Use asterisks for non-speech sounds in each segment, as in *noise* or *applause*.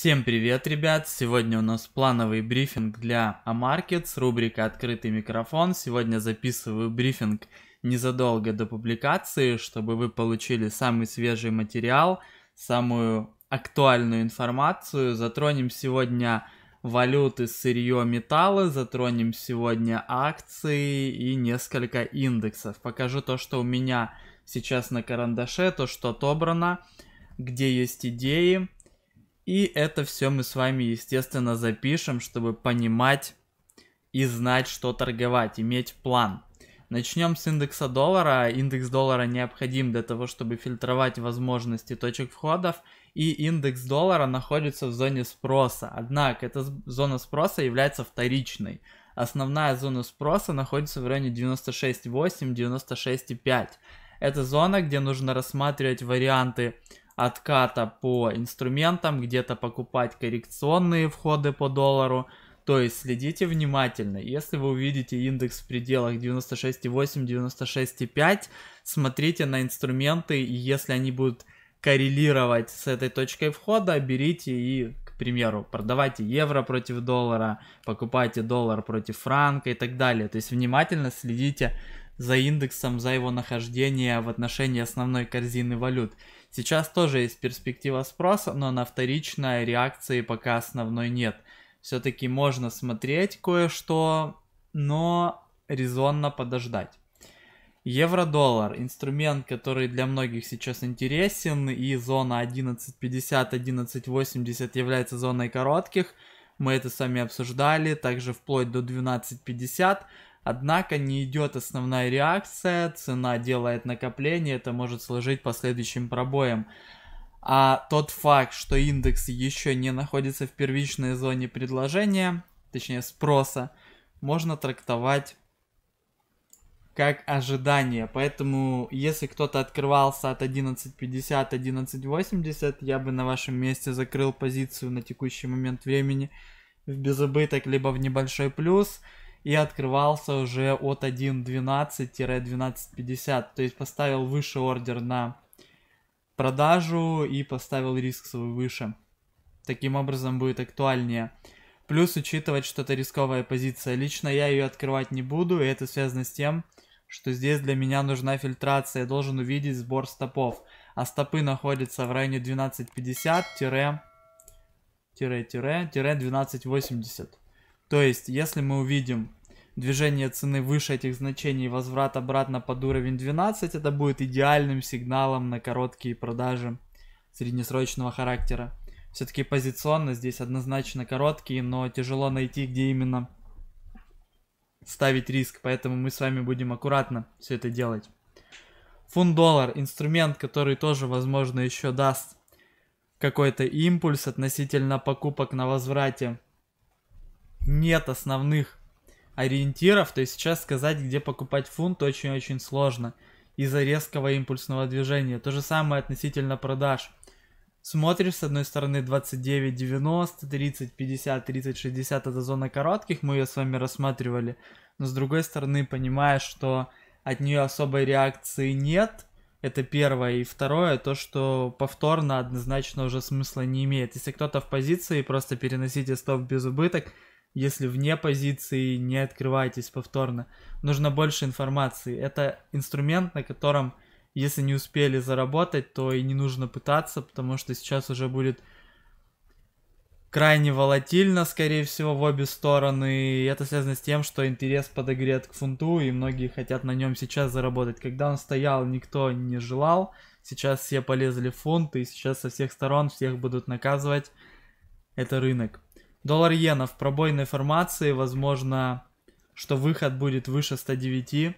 Всем привет, ребят! Сегодня у нас плановый брифинг для Амаркетс, рубрика «Открытый микрофон». Сегодня записываю брифинг незадолго до публикации, чтобы вы получили самый свежий материал, самую актуальную информацию. Затронем сегодня валюты, сырье, металлы, затронем сегодня акции и несколько индексов. Покажу то, что у меня сейчас на карандаше, то, что отобрано, где есть идеи, и это все мы с вами, естественно, запишем, чтобы понимать и знать, что торговать, иметь план. Начнем с индекса доллара. Индекс доллара необходим для того, чтобы фильтровать возможности точек входов. И индекс доллара находится в зоне спроса. Однако эта зона спроса является вторичной. Основная зона спроса находится в районе 96.8-96.5. Это зона, где нужно рассматривать варианты отката по инструментам, где-то покупать коррекционные входы по доллару. То есть следите внимательно. Если вы увидите индекс в пределах 96,8-96,5, смотрите на инструменты, и если они будут коррелировать с этой точкой входа, берите и, к примеру, продавайте евро против доллара, покупайте доллар против франка и так далее. То есть внимательно следите за индексом, за его нахождение в отношении основной корзины валют. Сейчас тоже есть перспектива спроса, но на вторичной реакции пока основной нет. Все-таки можно смотреть кое-что, но резонно подождать. Евро-доллар – инструмент, который для многих сейчас интересен, и зона 11.50-11.80 является зоной коротких. Мы это с вами обсуждали, также вплоть до 12.50. Однако не идет основная реакция, цена делает накопление, это может сложить последующим пробоем. А тот факт, что индекс еще не находится в первичной зоне предложения, точнее спроса, можно трактовать как ожидание. Поэтому, если кто-то открывался от 11.50, 11.80, я бы на вашем месте закрыл позицию на текущий момент времени в безубыток, либо в небольшой плюс и открывался уже от 1.12-12.50. То есть поставил выше ордер на продажу и поставил риск свой выше. Таким образом будет актуальнее. Плюс учитывать, что это рисковая позиция. Лично я ее открывать не буду, и это связано с тем, что здесь для меня нужна фильтрация. Я должен увидеть сбор стопов. А стопы находятся в районе 1250 тире тире тире тире 1280. То есть, если мы увидим движение цены выше этих значений и возврат обратно под уровень 12, это будет идеальным сигналом на короткие продажи среднесрочного характера. Все-таки позиционно здесь однозначно короткие, но тяжело найти, где именно ставить риск, поэтому мы с вами будем аккуратно все это делать. Фунт-доллар – инструмент, который тоже, возможно, еще даст какой-то импульс относительно покупок на возврате нет основных ориентиров, то есть сейчас сказать, где покупать фунт, очень-очень сложно из-за резкого импульсного движения. То же самое относительно продаж. Смотришь, с одной стороны, 29, 90, 30, 50, 30, 60, это зона коротких, мы ее с вами рассматривали, но с другой стороны, понимаешь, что от нее особой реакции нет, это первое. И второе, то, что повторно однозначно уже смысла не имеет. Если кто-то в позиции, просто переносите стоп без убыток – если вне позиции, не открывайтесь повторно. Нужно больше информации. Это инструмент, на котором, если не успели заработать, то и не нужно пытаться, потому что сейчас уже будет крайне волатильно, скорее всего, в обе стороны. И это связано с тем, что интерес подогрет к фунту, и многие хотят на нем сейчас заработать. Когда он стоял, никто не желал. Сейчас все полезли в фунт, и сейчас со всех сторон всех будут наказывать. Это рынок. Доллар иена в пробойной формации, возможно, что выход будет выше 109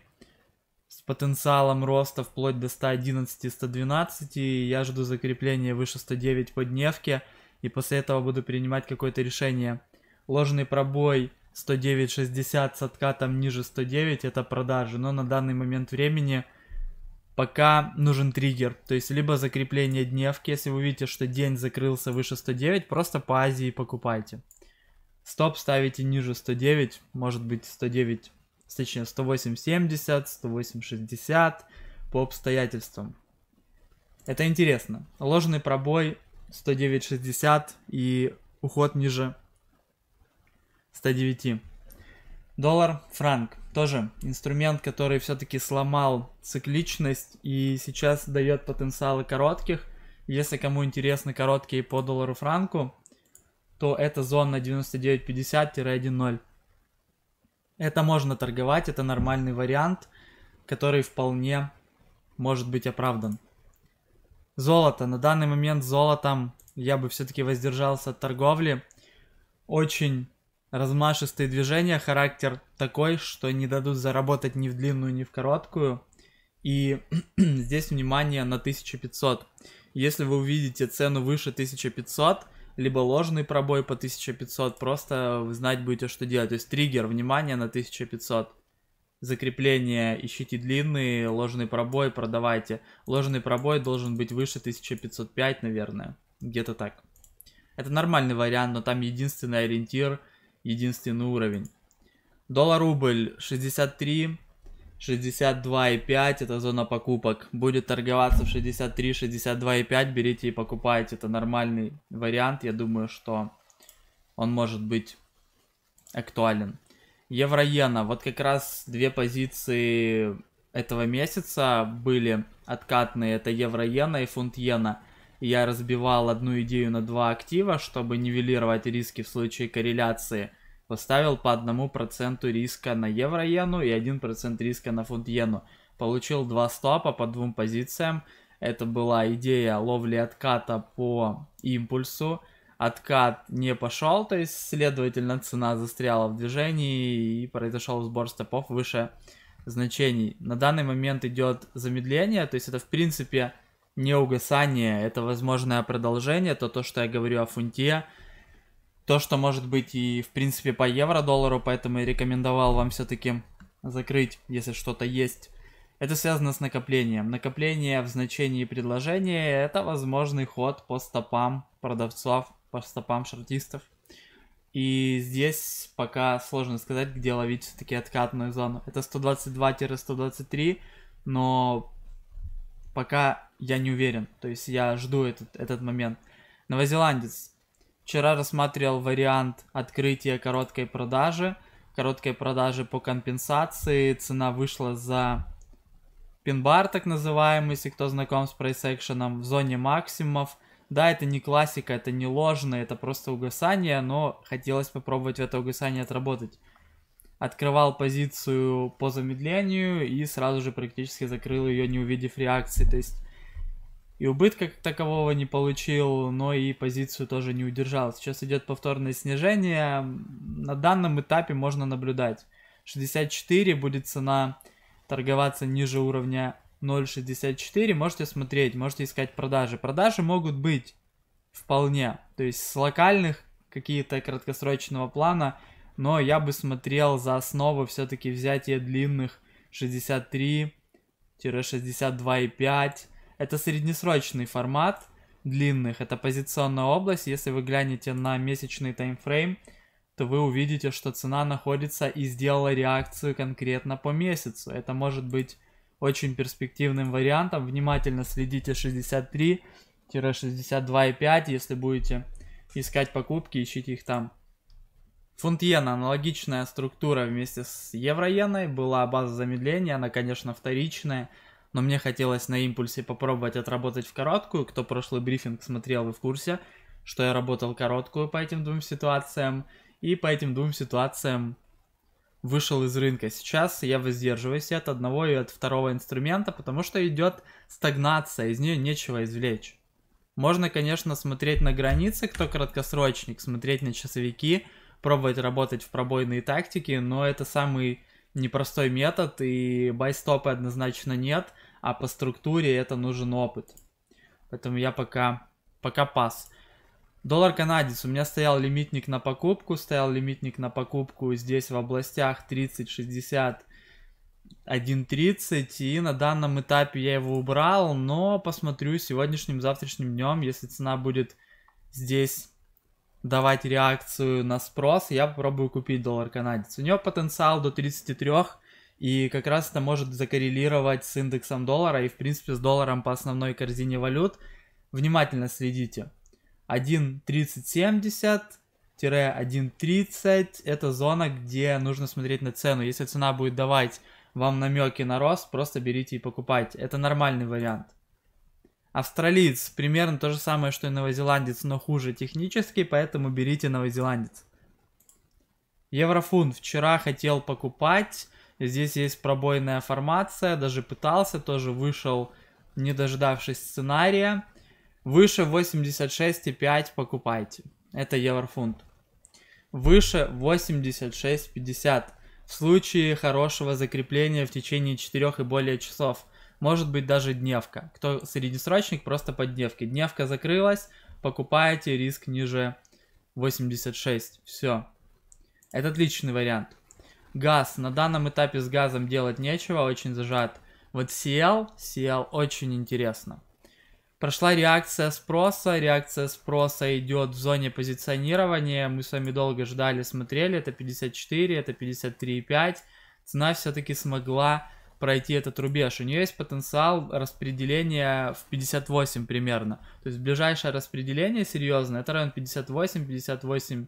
с потенциалом роста вплоть до 111-112. Я жду закрепления выше 109 по дневке и после этого буду принимать какое-то решение. Ложный пробой 109.60 с откатом ниже 109 это продажи, но на данный момент времени пока нужен триггер. То есть, либо закрепление дневки, если вы видите, что день закрылся выше 109, просто по Азии покупайте. Стоп ставите ниже 109, может быть 109, точнее 108.70, 108.60 по обстоятельствам. Это интересно. Ложный пробой 109.60 и уход ниже 109. Доллар, франк тоже инструмент, который все-таки сломал цикличность и сейчас дает потенциалы коротких. Если кому интересны короткие по доллару франку, то это зона 99.50-1.0. Это можно торговать, это нормальный вариант, который вполне может быть оправдан. Золото. На данный момент золотом я бы все-таки воздержался от торговли. Очень размашистые движения, характер такой, что не дадут заработать ни в длинную, ни в короткую. И *clears throat* здесь внимание на 1500. Если вы увидите цену выше 1500, либо ложный пробой по 1500, просто вы знать будете, что делать. То есть триггер, внимание на 1500. Закрепление, ищите длинный, ложный пробой, продавайте. Ложный пробой должен быть выше 1505, наверное. Где-то так. Это нормальный вариант, но там единственный ориентир – единственный уровень. Доллар-рубль 63, 62,5 это зона покупок. Будет торговаться в 63, 62,5, берите и покупайте. Это нормальный вариант, я думаю, что он может быть актуален. Евро-иена, вот как раз две позиции этого месяца были откатные, это евро-иена и фунт-иена я разбивал одну идею на два актива, чтобы нивелировать риски в случае корреляции. Поставил по одному проценту риска на евро-иену и 1% риска на фунт-иену. Получил два стопа по двум позициям. Это была идея ловли отката по импульсу. Откат не пошел, то есть, следовательно, цена застряла в движении и произошел сбор стопов выше значений. На данный момент идет замедление, то есть это, в принципе, не угасание это возможное продолжение, то то, что я говорю о фунте, то, что может быть и, в принципе, по евро-доллару, поэтому я рекомендовал вам все-таки закрыть, если что-то есть. Это связано с накоплением. Накопление в значении предложения – это возможный ход по стопам продавцов, по стопам шортистов. И здесь пока сложно сказать, где ловить все-таки откатную зону. Это 122-123, но пока я не уверен. То есть я жду этот, этот момент. Новозеландец. Вчера рассматривал вариант открытия короткой продажи. Короткой продажи по компенсации. Цена вышла за пинбар, так называемый, если кто знаком с прайс-экшеном, в зоне максимумов. Да, это не классика, это не ложно, это просто угасание, но хотелось попробовать в это угасание отработать. Открывал позицию по замедлению и сразу же практически закрыл ее, не увидев реакции. То есть и убытка как такового не получил, но и позицию тоже не удержал. Сейчас идет повторное снижение. На данном этапе можно наблюдать. 64 будет цена торговаться ниже уровня 0.64. Можете смотреть, можете искать продажи. Продажи могут быть вполне. То есть с локальных какие-то краткосрочного плана, но я бы смотрел за основу все-таки взятие длинных 63 62,5 это среднесрочный формат длинных, это позиционная область. Если вы глянете на месячный таймфрейм, то вы увидите, что цена находится и сделала реакцию конкретно по месяцу. Это может быть очень перспективным вариантом. Внимательно следите 63-62,5, если будете искать покупки, ищите их там. Фунт иена, аналогичная структура вместе с евро иеной, была база замедления, она, конечно, вторичная но мне хотелось на импульсе попробовать отработать в короткую. Кто прошлый брифинг смотрел, вы в курсе, что я работал короткую по этим двум ситуациям. И по этим двум ситуациям вышел из рынка. Сейчас я воздерживаюсь от одного и от второго инструмента, потому что идет стагнация, из нее нечего извлечь. Можно, конечно, смотреть на границы, кто краткосрочник, смотреть на часовики, пробовать работать в пробойные тактики, но это самый непростой метод, и байстопа однозначно нет, а по структуре это нужен опыт. Поэтому я пока, пока пас. Доллар канадец. У меня стоял лимитник на покупку. Стоял лимитник на покупку здесь в областях 30, 60, 1.30. И на данном этапе я его убрал. Но посмотрю сегодняшним, завтрашним днем, если цена будет здесь давать реакцию на спрос, я попробую купить доллар канадец. У него потенциал до 33, и как раз это может закоррелировать с индексом доллара и, в принципе, с долларом по основной корзине валют. Внимательно следите. 1.3070-1.30 это зона, где нужно смотреть на цену. Если цена будет давать вам намеки на рост, просто берите и покупайте. Это нормальный вариант. Австралиец примерно то же самое, что и новозеландец, но хуже технически, поэтому берите новозеландец. Еврофунт вчера хотел покупать. Здесь есть пробойная формация, даже пытался, тоже вышел, не дождавшись сценария. Выше 86,5 покупайте. Это еврофунт. Выше 86,50 в случае хорошего закрепления в течение 4 и более часов – может быть даже дневка. Кто среднесрочник, просто под дневке. Дневка закрылась, покупаете, риск ниже 86. Все. Это отличный вариант. Газ. На данном этапе с газом делать нечего, очень зажат. Вот CL, CL очень интересно. Прошла реакция спроса, реакция спроса идет в зоне позиционирования. Мы с вами долго ждали, смотрели, это 54, это 53,5. Цена все-таки смогла пройти этот рубеж. У нее есть потенциал распределения в 58 примерно. То есть ближайшее распределение серьезное, это район 58, 58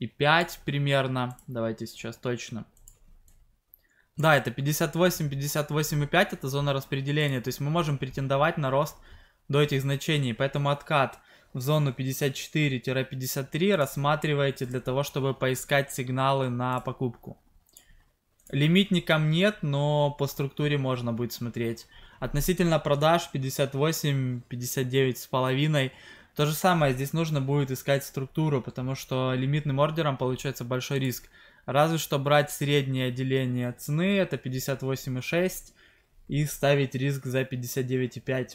и 5 примерно. Давайте сейчас точно. Да, это 58, 58 и 5, это зона распределения. То есть мы можем претендовать на рост до этих значений. Поэтому откат в зону 54-53 рассматривайте для того, чтобы поискать сигналы на покупку. Лимитником нет, но по структуре можно будет смотреть. Относительно продаж 58, 59 с половиной. То же самое, здесь нужно будет искать структуру, потому что лимитным ордером получается большой риск. Разве что брать среднее деление цены, это 58,6, и ставить риск за 59,5.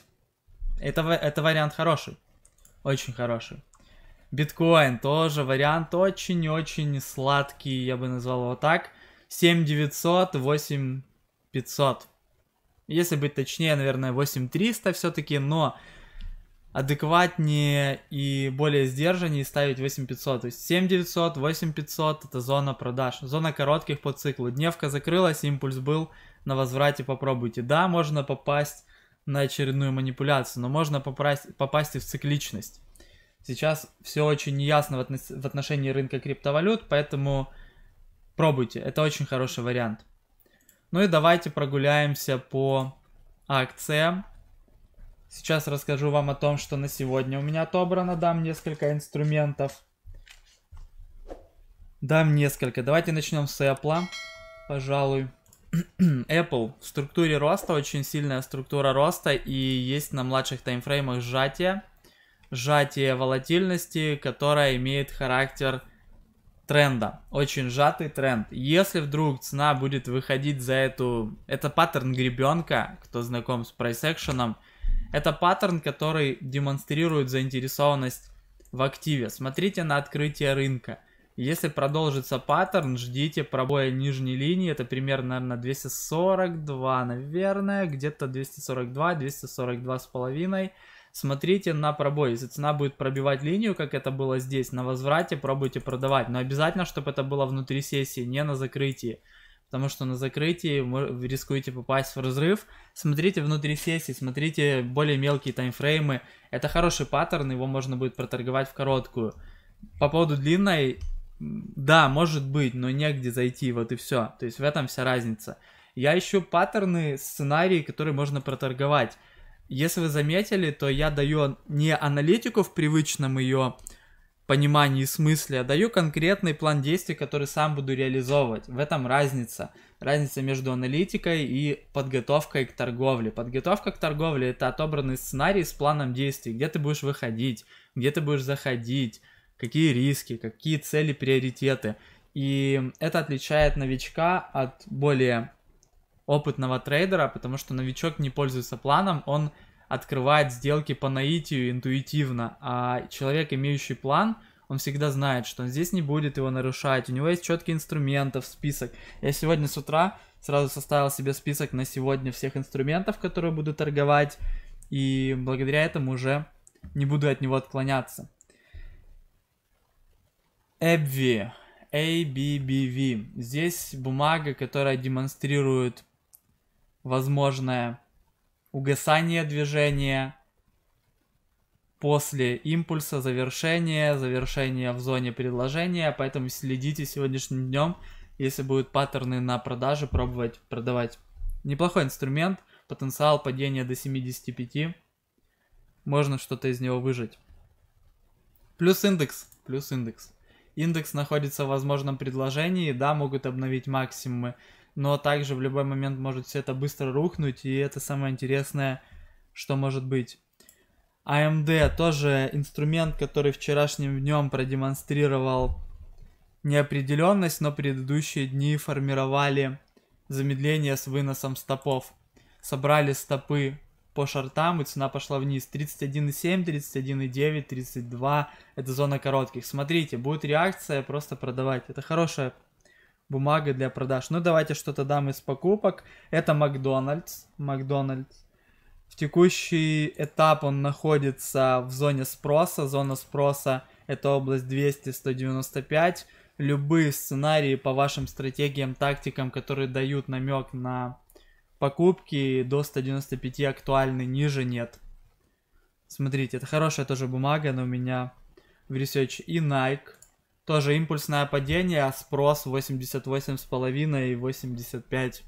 Это, это вариант хороший, очень хороший. Биткоин тоже вариант очень-очень сладкий, я бы назвал его так. 7 900, 8 500. Если быть точнее, наверное, 8 300 все-таки, но адекватнее и более сдержаннее ставить 8500. То есть 7900, 8500 это зона продаж, зона коротких по циклу. Дневка закрылась, импульс был, на возврате попробуйте. Да, можно попасть на очередную манипуляцию, но можно попасть, попасть и в цикличность. Сейчас все очень неясно в, относ, в отношении рынка криптовалют, поэтому Пробуйте, это очень хороший вариант. Ну и давайте прогуляемся по акциям. Сейчас расскажу вам о том, что на сегодня у меня отобрано. Дам несколько инструментов. Дам несколько. Давайте начнем с Apple. Пожалуй. *clears throat* Apple в структуре роста, очень сильная структура роста и есть на младших таймфреймах сжатие. Сжатие волатильности, которое имеет характер тренда. Очень сжатый тренд. Если вдруг цена будет выходить за эту... Это паттерн гребенка, кто знаком с price экшеном Это паттерн, который демонстрирует заинтересованность в активе. Смотрите на открытие рынка. Если продолжится паттерн, ждите пробоя нижней линии. Это примерно, наверное, 242, наверное, где-то 242, 242 с половиной смотрите на пробой. Если цена будет пробивать линию, как это было здесь, на возврате пробуйте продавать. Но обязательно, чтобы это было внутри сессии, не на закрытии. Потому что на закрытии вы рискуете попасть в разрыв. Смотрите внутри сессии, смотрите более мелкие таймфреймы. Это хороший паттерн, его можно будет проторговать в короткую. По поводу длинной, да, может быть, но негде зайти, вот и все. То есть в этом вся разница. Я ищу паттерны, сценарии, которые можно проторговать. Если вы заметили, то я даю не аналитику в привычном ее понимании и смысле, а даю конкретный план действий, который сам буду реализовывать. В этом разница. Разница между аналитикой и подготовкой к торговле. Подготовка к торговле – это отобранный сценарий с планом действий, где ты будешь выходить, где ты будешь заходить, какие риски, какие цели, приоритеты. И это отличает новичка от более опытного трейдера, потому что новичок не пользуется планом, он открывает сделки по наитию интуитивно, а человек, имеющий план, он всегда знает, что он здесь не будет его нарушать, у него есть четкий инструментов, список. Я сегодня с утра сразу составил себе список на сегодня всех инструментов, которые буду торговать, и благодаря этому уже не буду от него отклоняться. Эбви, ABBV. Здесь бумага, которая демонстрирует возможное угасание движения после импульса, завершения, завершения в зоне предложения, поэтому следите сегодняшним днем, если будут паттерны на продаже, пробовать продавать. Неплохой инструмент, потенциал падения до 75, можно что-то из него выжить. Плюс индекс, плюс индекс. Индекс находится в возможном предложении, да, могут обновить максимумы, но также в любой момент может все это быстро рухнуть, и это самое интересное, что может быть. AMD а тоже инструмент, который вчерашним днем продемонстрировал неопределенность, но предыдущие дни формировали замедление с выносом стопов. Собрали стопы по шортам, и цена пошла вниз. 31,7, 31,9, 32. Это зона коротких. Смотрите, будет реакция, просто продавать. Это хорошая бумага для продаж. Ну, давайте что-то дам из покупок. Это Макдональдс. Макдональдс. В текущий этап он находится в зоне спроса. Зона спроса – это область 200-195. Любые сценарии по вашим стратегиям, тактикам, которые дают намек на покупки до 195 актуальны, ниже нет. Смотрите, это хорошая тоже бумага, но у меня в ресерч и Nike, тоже импульсное падение, а спрос 88,5 и 85.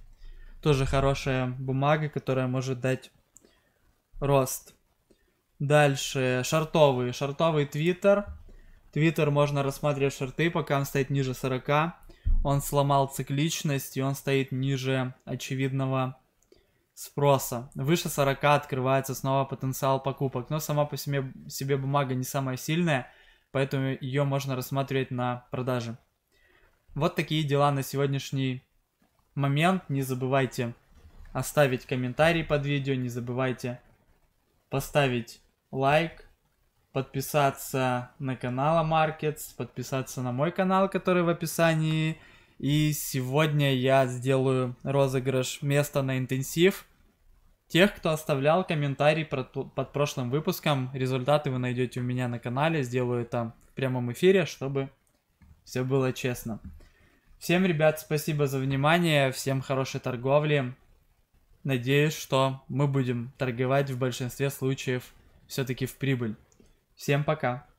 Тоже хорошая бумага, которая может дать рост. Дальше, шартовый. Шартовый твиттер. Твиттер можно рассматривать шарты, пока он стоит ниже 40. Он сломал цикличность, и он стоит ниже очевидного спроса. Выше 40 открывается снова потенциал покупок. Но сама по себе, себе бумага не самая сильная поэтому ее можно рассматривать на продаже. Вот такие дела на сегодняшний момент. Не забывайте оставить комментарий под видео, не забывайте поставить лайк, подписаться на канал Markets, подписаться на мой канал, который в описании. И сегодня я сделаю розыгрыш места на интенсив – Тех, кто оставлял комментарий под прошлым выпуском, результаты вы найдете у меня на канале. Сделаю это в прямом эфире, чтобы все было честно. Всем, ребят, спасибо за внимание, всем хорошей торговли. Надеюсь, что мы будем торговать в большинстве случаев все-таки в прибыль. Всем пока!